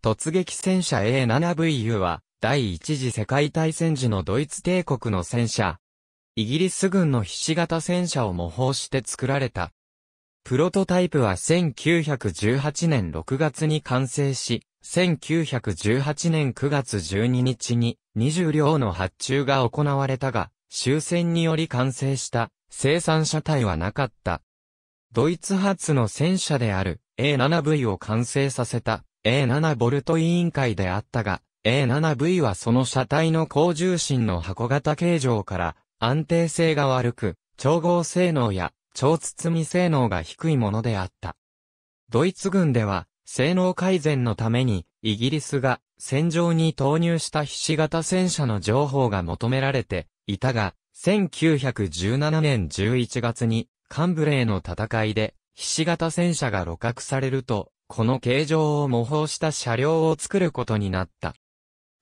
突撃戦車 A7VU は、第一次世界大戦時のドイツ帝国の戦車。イギリス軍の菱形戦車を模倣して作られた。プロトタイプは1918年6月に完成し、1918年9月12日に20両の発注が行われたが、終戦により完成した生産車体はなかった。ドイツ発の戦車である A7V を完成させた A7V 委員会であったが、A7V はその車体の高重心の箱型形状から安定性が悪く、調合性能や超包み性能が低いものであった。ドイツ軍では、性能改善のために、イギリスが戦場に投入した菱形戦車の情報が求められていたが、1917年11月に、カンブレーの戦いで、菱形戦車が露獲されると、この形状を模倣した車両を作ることになった。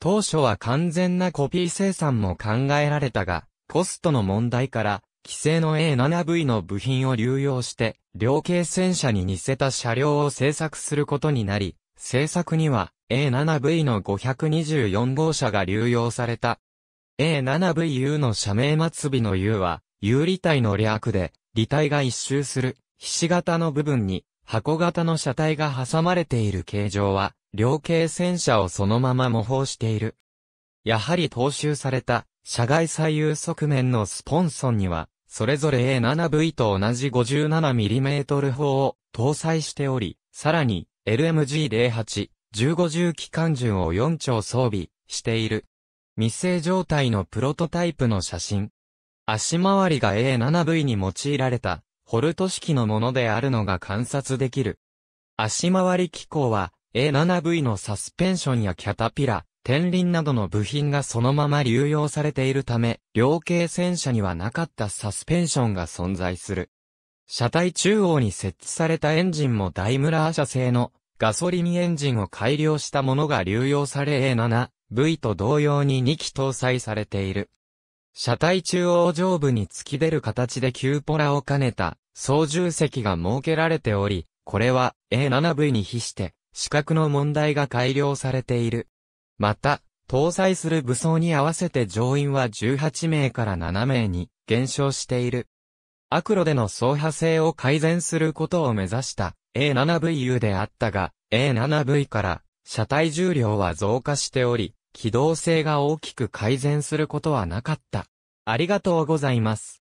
当初は完全なコピー生産も考えられたが、コストの問題から、規制の A7V の部品を流用して、両形戦車に似せた車両を製作することになり、製作には A7V の524号車が流用された。A7VU の社名末尾の U は、有利体の略で、利体が一周する、ひし形の部分に、箱型の車体が挟まれている形状は、両形戦車をそのまま模倣している。やはり踏襲された、車外左右側面のスポンソンには、それぞれ A7V と同じ 57mm 砲を搭載しており、さらに LMG08、15重機関銃を4丁装備している。未成状態のプロトタイプの写真。足回りが A7V に用いられたホルト式のものであるのが観察できる。足回り機構は A7V のサスペンションやキャタピラ、天輪などの部品がそのまま流用されているため、両系戦車にはなかったサスペンションが存在する。車体中央に設置されたエンジンもダイムラー社製のガソリンエンジンを改良したものが流用され A7V と同様に2機搭載されている。車体中央上部に突き出る形で急ポラを兼ねた操縦席が設けられており、これは A7V に比して視覚の問題が改良されている。また、搭載する武装に合わせて乗員は18名から7名に減少している。アクロでの走破性を改善することを目指した A7VU であったが、A7V から車体重量は増加しており、機動性が大きく改善することはなかった。ありがとうございます。